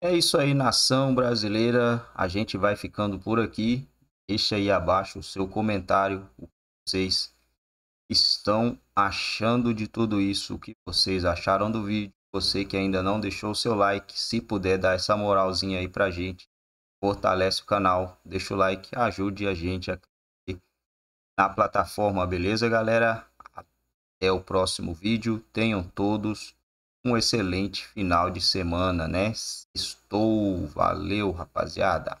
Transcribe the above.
É isso aí, nação brasileira. A gente vai ficando por aqui. Deixa aí abaixo o seu comentário, o que vocês estão achando de tudo isso, o que vocês acharam do vídeo. Você que ainda não deixou o seu like, se puder dar essa moralzinha aí pra gente, fortalece o canal, deixa o like, ajude a gente aqui na plataforma, beleza, galera? Até o próximo vídeo. Tenham todos um excelente final de semana, né? Estou, valeu, rapaziada.